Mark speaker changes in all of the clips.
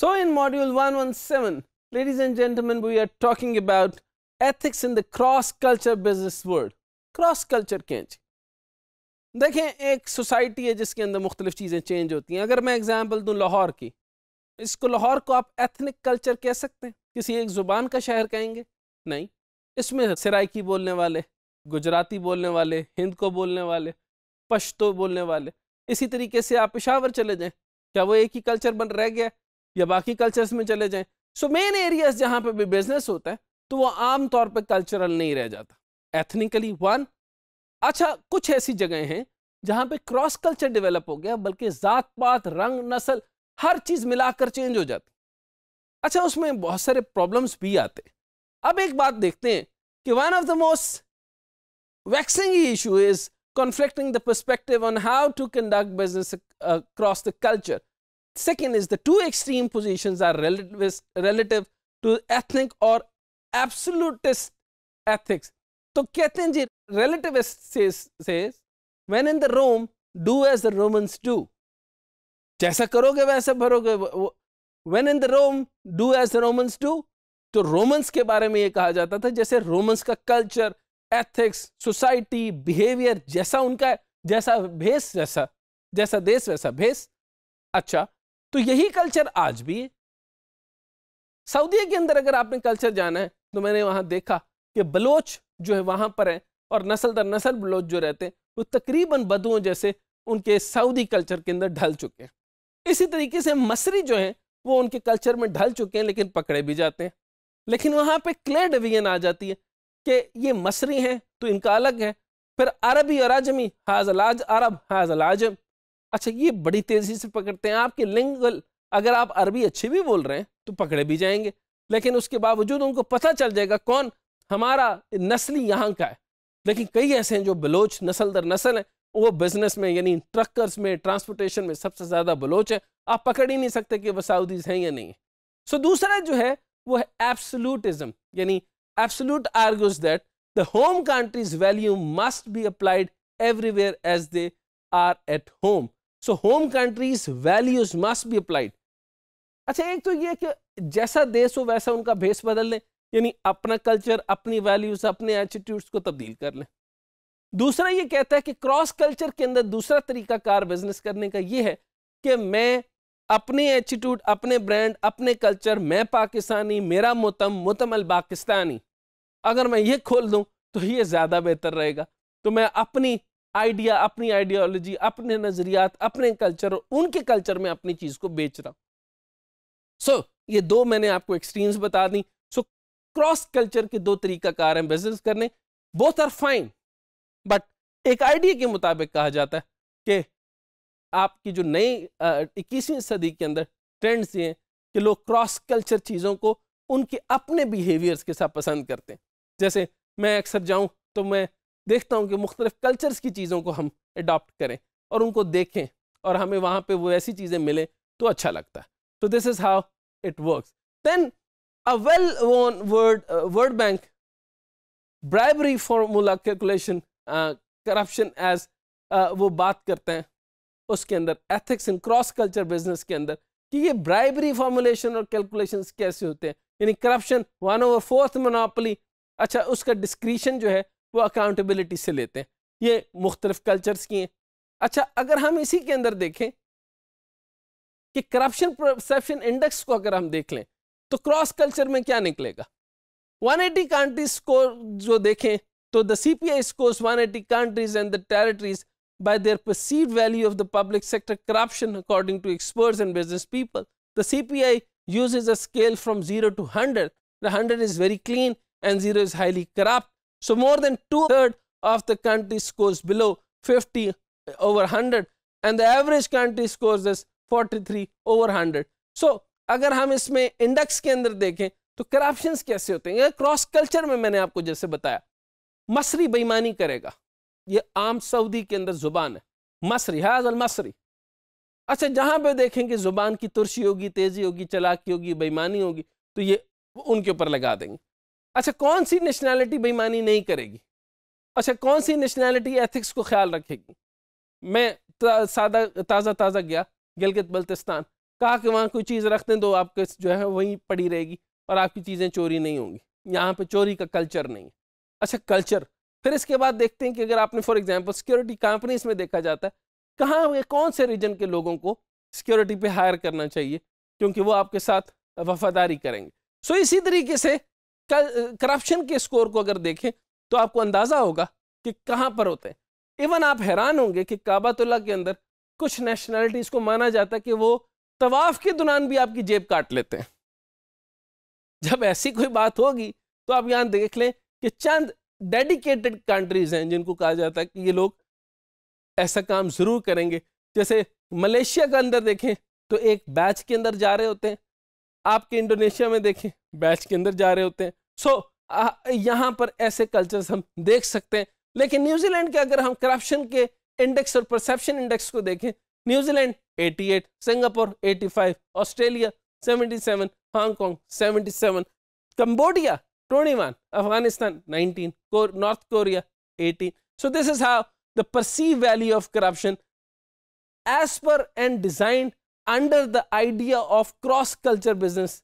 Speaker 1: So in module 117, ladies and gentlemen, we are talking about ethics in the cross-culture business world. Cross culture change देखें एक society है जिसके अंदर मुख्तलिफ चीज़ें चेंज होती हैं अगर मैं एग्जांपल दूं लाहौर की इसको लाहौर को आप एथनिक कल्चर कह सकते हैं किसी एक ज़ुबान का शहर कहेंगे नहीं इसमें सराइकी बोलने वाले गुजराती बोलने वाले हिंद को बोलने वाले पश्तो बोलने वाले इसी तरीके से आप पिशावर चले जाएँ क्या वो एक ही कल्चर बन रह गया या बाकी कल्चर्स में चले जाएं सो मेन एरियाज जहां पे भी बिजनेस होता है तो वो आम तौर पे कल्चरल नहीं रह जाता एथनिकली वन अच्छा कुछ ऐसी जगह हैं जहां पे क्रॉस कल्चर डेवलप हो गया बल्कि जात पात रंग नस्ल हर चीज़ मिलाकर चेंज हो जाती अच्छा उसमें बहुत सारे प्रॉब्लम्स भी आते अब एक बात देखते हैं कि one of the most vexing issue is conflicting the perspective on how to conduct business across the culture Second is the two extreme positions are relative, relative to ethnic or absolutist ethics. to kehte hain ji relativist says, says when in the Rome do as the Romans do. jaisa karoge waisa bharoge when in the Rome do as the Romans do. to romans ke bare mein ye kaha jata tha jaise romans ka culture ethics society behavior jaisa unka hai jaisa भेस jaisa jaisa desh waisa भेस acha तो यही culture आज भी है Saudi के अंदर अगर आपने कल्चर जाना है तो मैंने वहाँ देखा कि बलोच जो है वहाँ पर है और नस्ल दर नस्ल बलोच जो रहते हैं वो तकरीबन बदुओं जैसे उनके सऊदी कल्चर के अंदर ढल चुके हैं इसी तरीके से मसरी जो है वो उनके कल्चर में ढल चुके हैं लेकिन पकड़े भी जाते हैं लेकिन वहाँ पर क्लियर डिवीजन आ जाती है कि ये मसरी हैं तो इनका अलग है फिर अरबी और आजमी हाज अलाज अरब हाज अलाजम अच्छा ये बड़ी तेजी से पकड़ते हैं आपके लिंगल अगर आप अरबी अच्छी भी बोल रहे हैं तो पकड़े भी जाएंगे लेकिन उसके बावजूद उनको पता चल जाएगा कौन हमारा नस्ली यहाँ का है लेकिन कई ऐसे हैं जो बलोच नस्ल दर नस्ल है वो बिजनेस में यानी ट्रकर्स में ट्रांसपोर्टेशन में सबसे ज़्यादा बलोच है आप पकड़ ही नहीं सकते कि वह साउदीज हैं या नहीं सो so, दूसरा जो है वो है एब्सोलूटिज्म यानी absolute argues that the home countries value must be applied everywhere as they are at home so home countries values must be applied अच्छा एक तो ये कि जैसा देश हो वैसा उनका भेस बदल लें यानी अपना कल्चर अपनी वैल्यूज अपने एटीट्यूड्स को तब्दील कर लें दूसरा ये कहता है कि क्रॉस कल्चर के अंदर दूसरा तरीका कार बिजनेस करने का ये है कि मैं अपने एटीट्यूड अपने ब्रांड अपने कल्चर मैं पाकिस्तानी मेरा मुतम मुतमल पाकिस्तानी अगर मैं ये खोल दूँ तो ये ज़्यादा बेहतर रहेगा तो मैं अपनी आइडिया अपनी आइडियोलॉजी अपने नज़रियात अपने कल्चर उनके कल्चर में अपनी चीज़ को बेच रहा हूँ सो so, ये दो मैंने आपको एक्सट्रीम्स बता दी सो क्रॉस कल्चर के दो तरीकाकार हैं बिजनेस करने बोथ आर फाइन बट एक आइडिया के मुताबिक कहा जाता है कि आपकी जो नई इक्कीसवीं सदी के अंदर ट्रेंड्स ये हैं कि लोग क्रॉस कल्चर चीज़ों को उनके अपने बिहेवियर्स के साथ पसंद करते हैं जैसे मैं अक्सर जाऊं तो मैं देखता हूँ कि मुख्तलिफ कल्चर्स की चीज़ों को हम अडॉप्ट करें और उनको देखें और हमें वहाँ पर वो ऐसी चीज़ें मिलें तो अच्छा लगता है तो this is how it work then a well won word World Bank bribery formula calculation corruption as वो बात करते हैं उसके अंदर ethics in cross culture business के अंदर कि ये ब्राइबरी फॉर्मुलेशन और कैलकुलेशन कैसे होते हैं यानी corruption one over fourth monopoly अच्छा उसका डिस्क्रिशन जो है वो अकाउंटेबिलिटी से लेते हैं ये मुख्तलिफ कल्चर्स की हैं अच्छा अगर हम इसी के अंदर देखें कि करप्शन परसेप्शन इंडेक्स को अगर हम देख लें तो क्रॉस कल्चर में क्या निकलेगा 180 एटी कंट्रीज को जो देखें तो the C P I score one eighty countries and the territories by their perceive value of the public sector corruption according to expert and business people the C P I use a scale from zero to hundred the hundred is very clean and zero is highly corrupt So more than two third of the country scores below 50 over 100 and the average country scores is 43 over 100. So अगर हम इसमें index के अंदर देखें तो corruption कैसे होते हैं क्रॉस कल्चर में मैंने आपको जैसे बताया मसरी बेईमानी करेगा ये आम सऊदी के अंदर जुबान है मसरी हाजल मसरी अच्छा जहां पे देखेंगे जुबान की तुर्सी होगी तेजी होगी चलाकी होगी बेईमानी होगी तो ये उनके ऊपर लगा देंगे अच्छा कौन सी नेशनैलिटी बेईमानी नहीं करेगी अच्छा कौन सी नेशनैलिटी एथिक्स को ख्याल रखेगी मैं सादा ताज़ा ताज़ा गया गिलगित बल्तिस्तान कहा कि वहाँ कोई चीज़ रख दें तो आपके जो है वहीं पड़ी रहेगी और आपकी चीज़ें चोरी नहीं होंगी यहाँ पे चोरी का कल्चर नहीं है अच्छा कल्चर फिर इसके बाद देखते हैं कि अगर आपने फॉर एग्जांपल सिक्योरिटी कंपनीज में देखा जाता है कहाँ कौन से रीजन के लोगों को सिक्योरिटी पे हायर करना चाहिए क्योंकि वो आपके साथ वफादारी करेंगे सो इसी तरीके से करप्शन के स्कोर को अगर देखें तो आपको अंदाज़ा होगा कि कहाँ पर होते हैं इवन आप हैरान होंगे कि काबातुल्ला के अंदर कुछ नेशनैलिटीज़ को माना जाता है कि वो तवाफ़ के दौरान भी आपकी जेब काट लेते हैं जब ऐसी कोई बात होगी तो आप यहाँ देख लें कि चंद डेडिकेटेड कंट्रीज़ हैं जिनको कहा जाता है कि ये लोग ऐसा काम ज़रूर करेंगे जैसे मलेशिया के अंदर देखें तो एक बैच के अंदर जा रहे होते हैं आपके इंडोनेशिया में देखें बैच के अंदर जा रहे होते हैं सो so, यहाँ पर ऐसे कल्चर्स हम देख सकते हैं लेकिन न्यूजीलैंड के अगर हम करप्शन के इंडेक्स और परसेप्शन इंडेक्स को देखें New Zealand 88, Singapore 85, Australia 77, Hong Kong 77, Cambodia 21, Afghanistan 19, North Korea 18. So this is how the perceive value of corruption as per and designed under the idea of cross culture business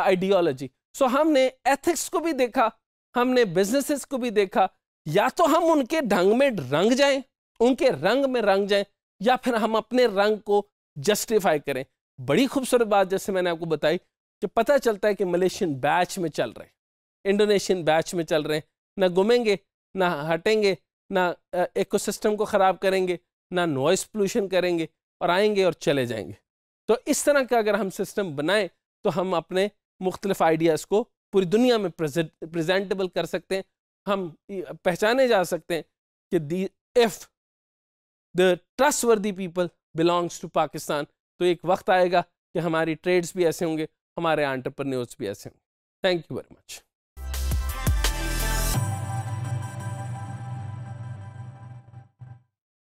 Speaker 1: ideology so हमने ethics को भी देखा हमने businesses को भी देखा या तो हम उनके ढंग में रंग जाएं उनके रंग में रंग जाएं या फिर हम अपने रंग को जस्टिफाई करें बड़ी खूबसूरत बात जैसे मैंने आपको बताई कि पता चलता है कि मलेशियन बैच में चल रहे हैं इंडोनेशियन बैच में चल रहे हैं ना घूमेंगे ना हटेंगे ना इकोसिस्टम uh, को ख़राब करेंगे ना नॉइस पोल्यूशन करेंगे और आएंगे और चले जाएंगे तो इस तरह का अगर हम सिस्टम बनाएं तो हम अपने मुख्तलिफ आइडियाज़ को पूरी दुनिया में प्रजेंटेबल कर सकते हैं हम पहचाने जा सकते हैं कि the if the trust worthy people belongs to Pakistan तो एक वक्त आएगा कि हमारी ट्रेड्स भी ऐसे होंगे हमारे आंट्रप्रन्योर्स भी ऐसे होंगे थैंक यू वेरी मच